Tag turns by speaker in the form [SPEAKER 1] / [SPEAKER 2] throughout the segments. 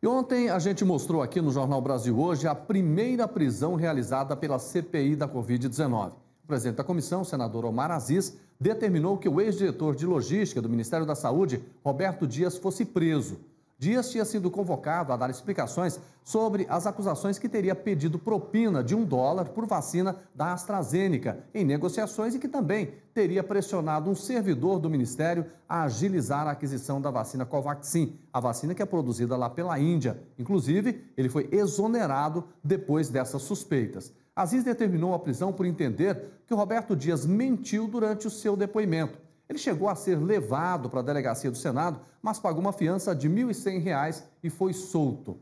[SPEAKER 1] E ontem a gente mostrou aqui no Jornal Brasil Hoje a primeira prisão realizada pela CPI da Covid-19. O presidente da comissão, senador Omar Aziz, determinou que o ex-diretor de logística do Ministério da Saúde, Roberto Dias, fosse preso. Dias tinha sido convocado a dar explicações sobre as acusações que teria pedido propina de um dólar por vacina da AstraZeneca em negociações e que também teria pressionado um servidor do ministério a agilizar a aquisição da vacina Covaxin, a vacina que é produzida lá pela Índia. Inclusive, ele foi exonerado depois dessas suspeitas. Aziz determinou a prisão por entender que Roberto Dias mentiu durante o seu depoimento. Ele chegou a ser levado para a delegacia do Senado, mas pagou uma fiança de R$ 1.100 e foi solto.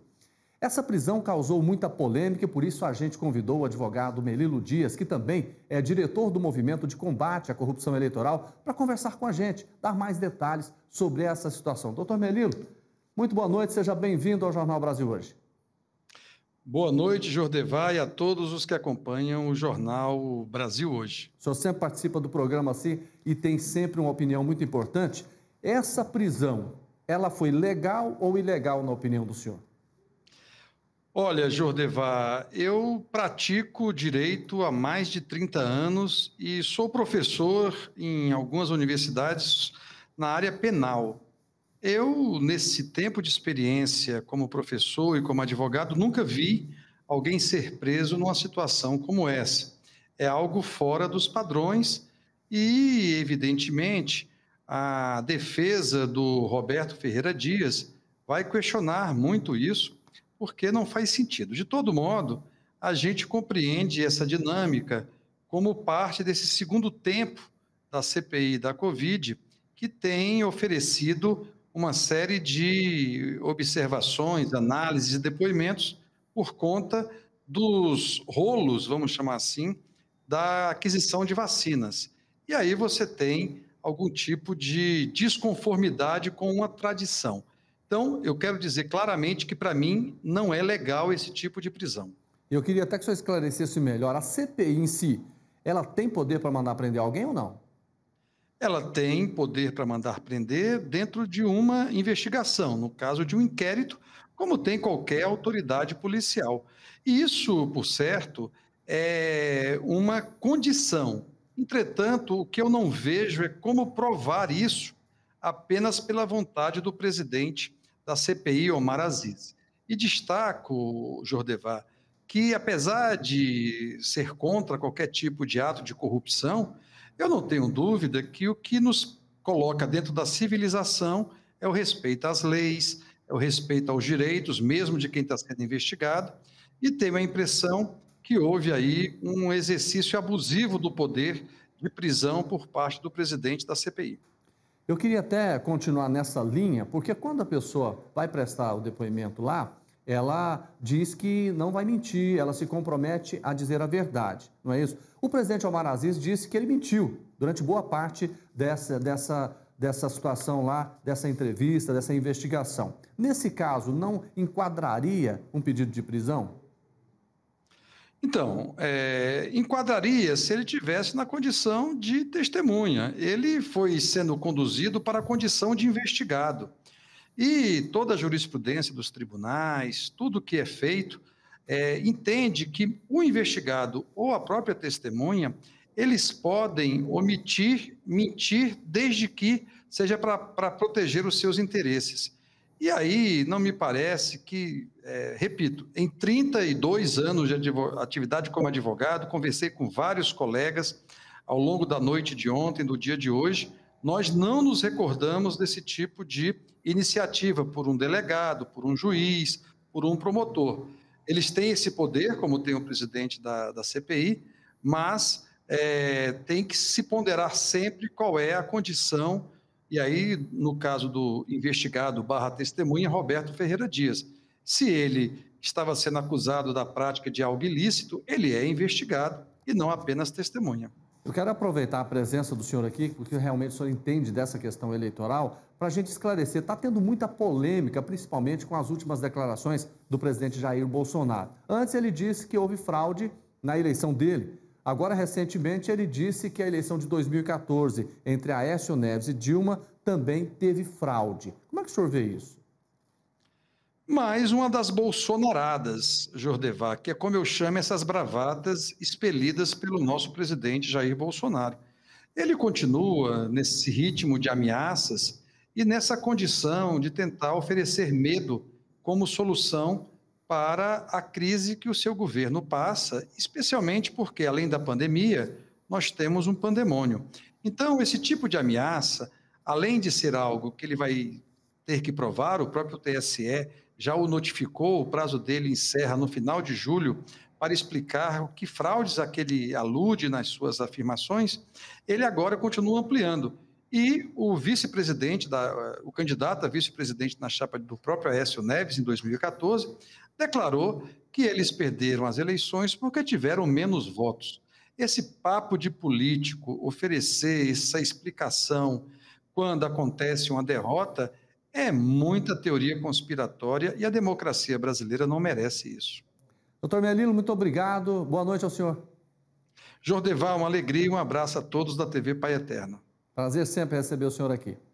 [SPEAKER 1] Essa prisão causou muita polêmica e por isso a gente convidou o advogado Melilo Dias, que também é diretor do Movimento de Combate à Corrupção Eleitoral, para conversar com a gente, dar mais detalhes sobre essa situação. Doutor Melilo, muito boa noite, seja bem-vindo ao Jornal Brasil Hoje.
[SPEAKER 2] Boa noite, Jordevá, e a todos os que acompanham
[SPEAKER 1] o jornal Brasil Hoje. O senhor sempre participa do programa assim e tem sempre uma opinião muito importante. Essa prisão, ela foi legal ou ilegal, na opinião do senhor?
[SPEAKER 2] Olha, Jordevá, eu pratico direito há mais de 30 anos e sou professor em algumas universidades na área penal. Eu, nesse tempo de experiência como professor e como advogado, nunca vi alguém ser preso numa situação como essa. É algo fora dos padrões e, evidentemente, a defesa do Roberto Ferreira Dias vai questionar muito isso, porque não faz sentido. De todo modo, a gente compreende essa dinâmica como parte desse segundo tempo da CPI da Covid, que tem oferecido uma série de observações, análises e depoimentos por conta dos rolos, vamos chamar assim, da aquisição de vacinas. E aí você tem algum tipo de desconformidade com uma tradição. Então, eu quero dizer claramente que, para mim, não é legal esse tipo de prisão.
[SPEAKER 1] Eu queria até que o senhor esclarecesse melhor. A CPI em si, ela tem poder para mandar prender alguém ou não?
[SPEAKER 2] ela tem poder para mandar prender dentro de uma investigação, no caso de um inquérito, como tem qualquer autoridade policial. E isso, por certo, é uma condição. Entretanto, o que eu não vejo é como provar isso apenas pela vontade do presidente da CPI, Omar Aziz. E destaco, Jordevá, que apesar de ser contra qualquer tipo de ato de corrupção, eu não tenho dúvida que o que nos coloca dentro da civilização é o respeito às leis, é o respeito aos direitos, mesmo de quem está sendo investigado, e tenho a impressão que houve aí um exercício abusivo do poder de prisão por parte do presidente da CPI.
[SPEAKER 1] Eu queria até continuar nessa linha, porque quando a pessoa vai prestar o depoimento lá, ela diz que não vai mentir, ela se compromete a dizer a verdade, não é isso? O presidente Omar Aziz disse que ele mentiu durante boa parte dessa, dessa, dessa situação lá, dessa entrevista, dessa investigação. Nesse caso, não enquadraria um pedido de prisão?
[SPEAKER 2] Então, é, enquadraria se ele tivesse na condição de testemunha. Ele foi sendo conduzido para a condição de investigado. E toda a jurisprudência dos tribunais, tudo que é feito, é, entende que o investigado ou a própria testemunha, eles podem omitir, mentir, desde que seja para proteger os seus interesses. E aí, não me parece que, é, repito, em 32 anos de atividade como advogado, conversei com vários colegas ao longo da noite de ontem, do dia de hoje, nós não nos recordamos desse tipo de iniciativa por um delegado, por um juiz, por um promotor. Eles têm esse poder, como tem o presidente da, da CPI, mas é, tem que se ponderar sempre qual é a condição, e aí, no caso do investigado barra testemunha, Roberto Ferreira Dias. Se ele estava sendo acusado da prática de algo ilícito, ele é investigado
[SPEAKER 1] e não apenas testemunha. Eu quero aproveitar a presença do senhor aqui, porque realmente o senhor entende dessa questão eleitoral, para a gente esclarecer. Está tendo muita polêmica, principalmente com as últimas declarações do presidente Jair Bolsonaro. Antes ele disse que houve fraude na eleição dele. Agora, recentemente, ele disse que a eleição de 2014 entre Aécio Neves e Dilma também teve fraude. Como é que o senhor vê isso?
[SPEAKER 2] Mais uma das bolsonaradas, Jordevá, que é como eu chamo essas bravatas expelidas pelo nosso presidente Jair Bolsonaro. Ele continua nesse ritmo de ameaças e nessa condição de tentar oferecer medo como solução para a crise que o seu governo passa, especialmente porque, além da pandemia, nós temos um pandemônio. Então, esse tipo de ameaça, além de ser algo que ele vai ter que provar, o próprio TSE já o notificou, o prazo dele encerra no final de julho, para explicar o que fraudes aquele alude nas suas afirmações, ele agora continua ampliando. E o vice-presidente, o candidato a vice-presidente na chapa do próprio Aécio Neves, em 2014, declarou que eles perderam as eleições porque tiveram menos votos. Esse papo de político oferecer essa explicação quando acontece uma derrota é muita teoria conspiratória e a democracia brasileira não merece isso.
[SPEAKER 1] Doutor Melilo, muito obrigado. Boa noite ao senhor. Jordeval,
[SPEAKER 2] uma alegria e um abraço a todos da TV Pai Eterno.
[SPEAKER 1] Prazer sempre receber o senhor aqui.